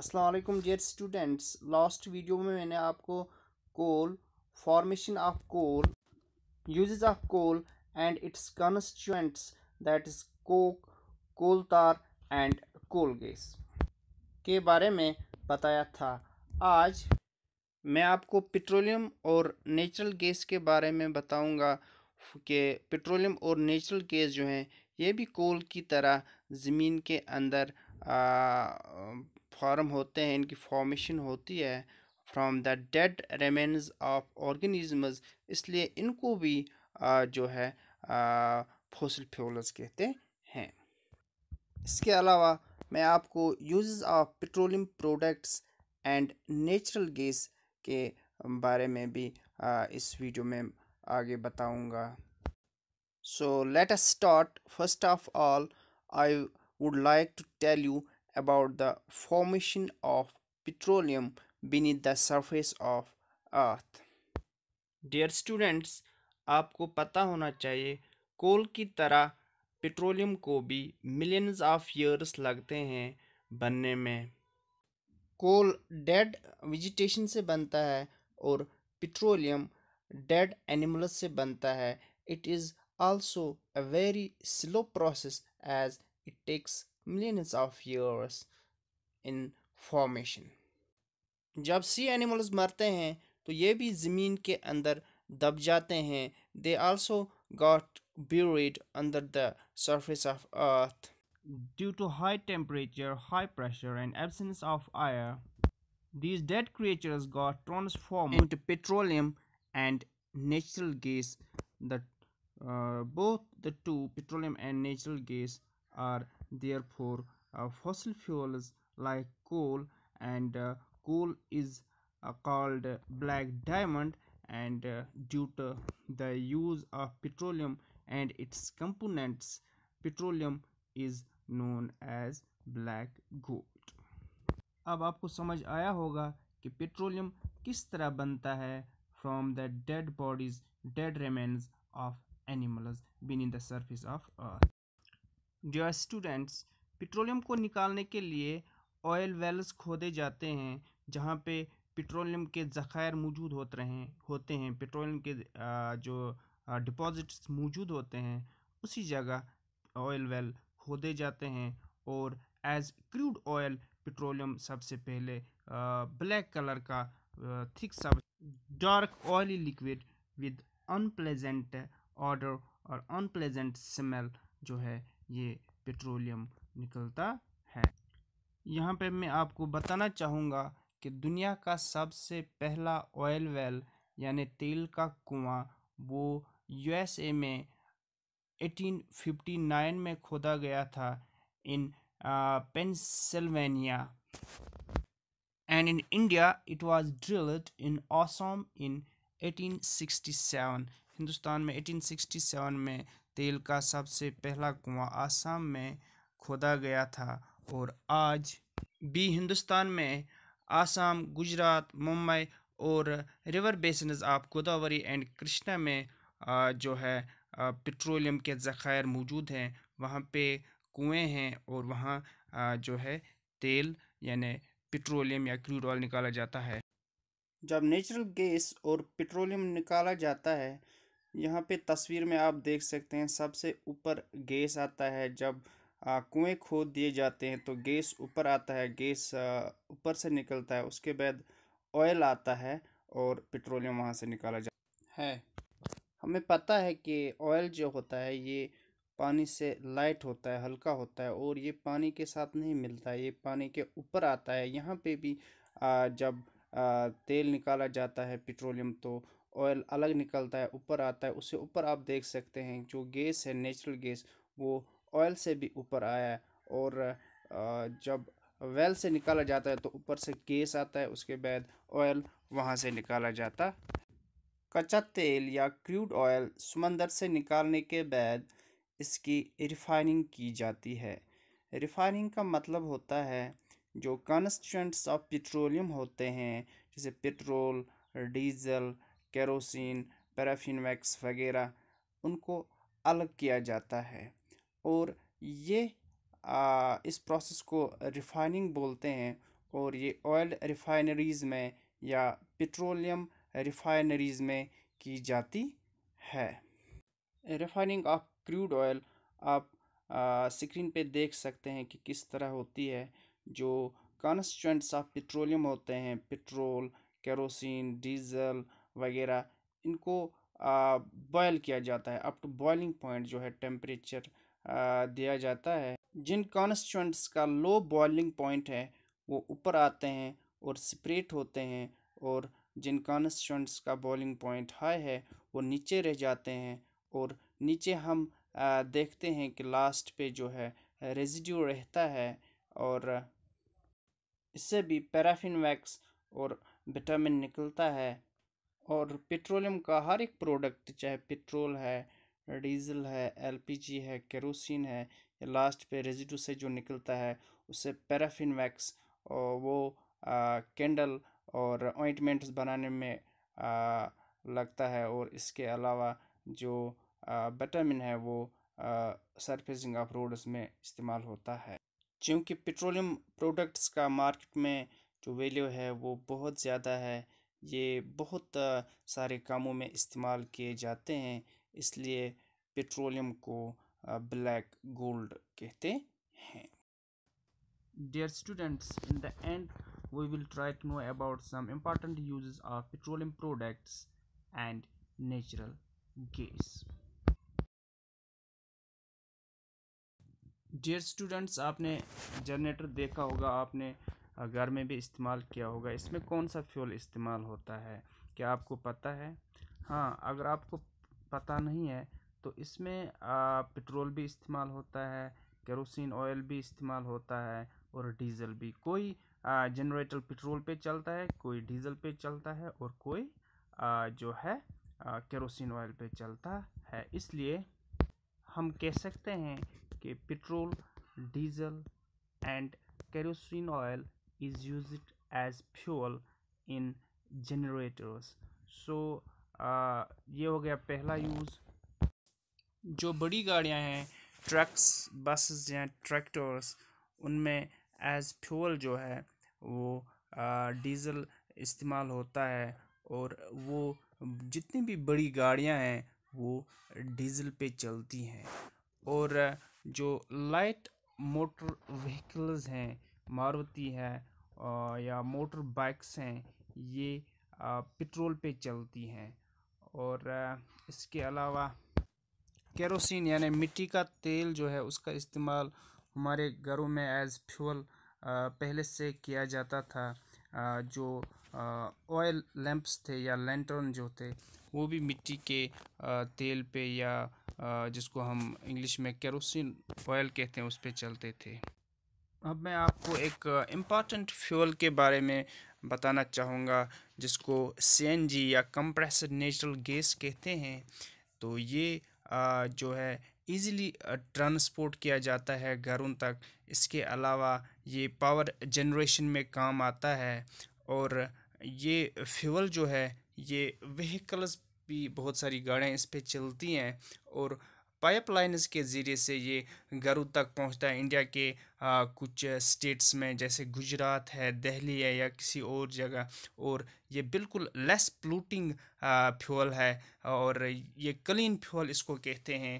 असलकुम dear students last video में मैंने आपको coal formation of coal use of coal and its constituents that is coke coal tar and coal gas के बारे में बताया था आज मैं आपको पेट्रोलियम और नेचुरल गैस के बारे में बताऊंगा कि पेट्रोलियम और नेचुरल गैस जो हैं ये भी कोल की तरह ज़मीन के अंदर फॉर्म होते हैं इनकी फॉर्मेशन होती है from the dead remains of organisms इसलिए इनको भी आ, जो है फोसल फ्यूल्स कहते हैं इसके अलावा मैं आपको use of petroleum products and natural gas के बारे में भी आ, इस वीडियो में आगे बताऊंगा so let us start first of all I would like to tell you about the formation of petroleum beneath the surface of earth dear students आपको पता होना चाहिए कोल की तरह पेट्रोलियम को भी मिलियंस ऑफ ईयर्स लगते हैं बनने में कोल डेड वेजिटेशन से बनता है और पेट्रोलियम डेड एनिमल्स से बनता है it is also a very slow process as it takes millions of years in formation. जब sea animals मरते हैं तो ये भी ज़मीन के अंदर दब जाते buried under the surface of earth due to high temperature high pressure and absence of air these dead creatures got transformed into petroleum and natural gas that uh, both the two petroleum and natural gas are therefore uh, fossil fuels like coal and uh, coal is uh, called black diamond and due to the use of petroleum and its components petroleum is known as black gold अब आपको समझ आया होगा कि petroleum किस तरह बनता है from the dead bodies, dead remains of animals beneath the surface of earth dear students petroleum को निकालने के लिए ऑयल वेल्स खोदे जाते हैं जहाँ पे पेट्रोलियम के ज़ख़ायर मौजूद होते रहे होते हैं पेट्रोलियम के जो डिपॉजिट्स मौजूद होते हैं उसी जगह ऑयल वेल खोदे जाते हैं और एज क्रूड ऑयल पेट्रोलियम सबसे पहले ब्लैक कलर का थिक सब dark oily liquid with unpleasant odour और अनप्लेजेंट स्मेल जो है ये पेट्रोलियम निकलता है यहाँ पे मैं आपको बताना चाहूँगा कि दुनिया का सबसे पहला ऑयल वेल यानी तेल का कुआं वो यूएसए में 1859 में खोदा गया था in Pennsylvania and in India it was drilled in Assam in 1867 Hindustan में 1867 में तेल का सबसे पहला कुआं आसाम में खोदा गया था और आज भी हिंदुस्तान में आसाम गुजरात मुंबई और रिवर बेसनज आप गोदावरी एंड कृष्णा में जो है पेट्रोलियम के ज़ख़ायर मौजूद हैं वहाँ पे कुएं हैं और वहाँ जो है तेल यानी पेट्रोलियम या क्रूड ऑयल निकाला जाता है जब नेचुरल गैस और पेट्रोलियम निकाला जाता है यहाँ पे तस्वीर में आप देख सकते हैं सबसे ऊपर गैस आता है जब कुएं खोद दिए जाते हैं तो गैस ऊपर आता है गैस ऊपर से निकलता है उसके बाद ऑयल आता है और पेट्रोलियम वहाँ से निकाला जाता है हमें पता है कि ऑयल जो होता है ये पानी से लाइट होता है हल्का होता है और ये पानी के साथ नहीं मिलता है ये पानी के ऊपर आता है यहाँ पे भी आ, जब आ, तेल निकाला जाता है पेट्रोलियम तो ऑयल अलग निकलता है ऊपर आता है उससे ऊपर आप देख सकते हैं जो गैस है नेचुरल गैस वो ऑयल से भी ऊपर आया है और जब वेल से निकाला जाता है तो ऊपर से गैस आता है उसके बाद ऑयल वहाँ से निकाला जाता कच्चा तेल या क्रूड ऑयल समंदर से निकालने के बाद इसकी रिफाइनिंग की जाती है रिफाइनिंग का मतलब होता है जो कॉन्स्टेंट्स ऑफ पेट्रोलियम होते हैं जैसे petrol diesel kerosene paraffin wax वगैरह उनको अलग किया जाता है और ये आ, इस प्रोसेस को रिफाइनिंग बोलते हैं और ये ऑयल रिफाइनरीज़ में या पेट्रोलियम रिफाइनरीज़ में की जाती है रिफाइनिंग ऑफ क्रूड ऑयल आप स्क्रीन पे देख सकते हैं कि किस तरह होती है जो कॉन्स्टेंट्स ऑफ पेट्रोलियम होते हैं पेट्रोल केरोसिन डीजल वगैरह इनको बॉयल किया जाता है अप टू बॉयलिंग पॉइंट जो है टेम्परेचर दिया जाता है जिन कॉन्स्टेंट्स का लो बॉइलिंग पॉइंट है वो ऊपर आते हैं और स्प्रेट होते हैं और जिन कॉन्स्टेंट्स का बॉइलिंग पॉइंट हाई है वो नीचे रह जाते हैं और नीचे हम आ, देखते हैं कि लास्ट पे जो है रेजिड्यू रहता है और इससे भी पैराफिन वैक्स और विटामिन निकलता है और पेट्रोलियम का हर एक प्रोडक्ट चाहे पेट्रोल है डीजल है एलपीजी है केरोसिन है लास्ट पे रेजिडू से जो निकलता है उससे पैराफिन वैक्स और वो कैंडल और ऑइंटमेंट्स बनाने में आ, लगता है और इसके अलावा जो विटामिन है वो सरफेसिंग ऑफ रोड्स में इस्तेमाल होता है क्योंकि पेट्रोलियम प्रोडक्ट्स का मार्केट में जो वैल्यू है वो बहुत ज़्यादा है ये बहुत सारे कामों में इस्तेमाल किए जाते हैं इसलिए पेट्रोलियम को ब्लैक गोल्ड कहते हैं dear students in the end we will try to know about some important use of petroleum products and natural gas dear students आपने जनरेटर देखा होगा आपने घर में भी इस्तेमाल किया होगा इसमें कौन सा फ्यूल इस्तेमाल होता है क्या आपको पता है हाँ अगर आपको पता नहीं है तो इसमें पेट्रोल भी इस्तेमाल होता है केरोसिन ऑयल भी इस्तेमाल होता है और डीजल भी कोई जनरेटर पेट्रोल पे चलता है कोई डीजल पे चलता है और कोई आ, जो है केरोसिन ऑयल पे चलता है इसलिए हम कह सकते हैं कि petrol diesel and kerosene oil is used as fuel in generators so uh, ये हो गया पहला यूज़ जो बड़ी गाड़ियाँ हैं ट्रक्स बसेस या ट्रैक्टर्स उनमें एज फ्यूल जो है वो डीज़ल uh, इस्तेमाल होता है और वो जितनी भी बड़ी गाड़ियाँ हैं वो डीज़ल पे चलती हैं और जो लाइट मोटर व्हीकल्स हैं मारुति है या मोटर बाइक्स हैं ये पेट्रोल पे चलती हैं और इसके अलावा केरोसिन यानी मिट्टी का तेल जो है उसका इस्तेमाल हमारे घरों में एज़ फ्यूल पहले से किया जाता था जो ऑयल लैंप्स थे या लैंटर्न जो थे वो भी मिट्टी के तेल पे या जिसको हम इंग्लिश में केरोसिन ऑयल कहते हैं उस पर चलते थे अब मैं आपको एक इम्पॉर्टेंट फ्यूल के बारे में बताना चाहूँगा जिसको सीएनजी या कंप्रेसर नेचुरल गैस कहते हैं तो ये आ, जो है इजीली ट्रांसपोर्ट किया जाता है घरों तक इसके अलावा ये पावर जनरेशन में काम आता है और ये फ्यूल जो है ये व्हीकल्स भी बहुत सारी गाड़ियाँ इस पर चलती हैं और पाइपलाइंस के ज़रिए से ये घरों तक पहुंचता है इंडिया के आ, कुछ स्टेट्स में जैसे गुजरात है दिल्ली है या किसी और जगह और ये बिल्कुल लेस प्लूटिंग फ्यूल है और ये क्लीन फ्यूल इसको कहते हैं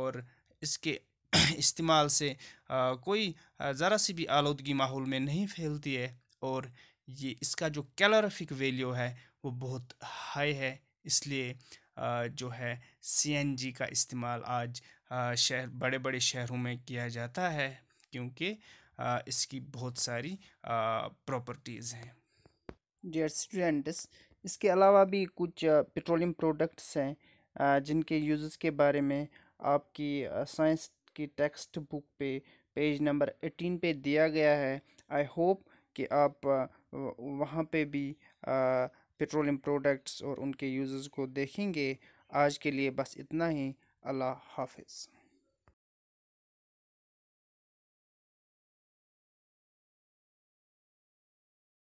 और इसके इस्तेमाल से आ, कोई ज़रा सी भी आलूदगी माहौल में नहीं फैलती है और ये इसका जो कैलोरफिक वैल्यू है वो बहुत हाई है इसलिए जो है सीएनजी का इस्तेमाल आज शहर बड़े बड़े शहरों में किया जाता है क्योंकि इसकी बहुत सारी प्रॉपर्टीज़ हैं डियर स्टूडेंट्स इसके अलावा भी कुछ पेट्रोलियम प्रोडक्ट्स हैं जिनके यूज़ के बारे में आपकी साइंस की टेक्स्ट बुक पे पेज नंबर एटीन पे दिया गया है आई होप कि आप वहाँ पे भी पेट्रोलियम प्रोडक्ट्स और उनके यूज़र्स को देखेंगे आज के लिए बस इतना ही अल्लाह हाफिज़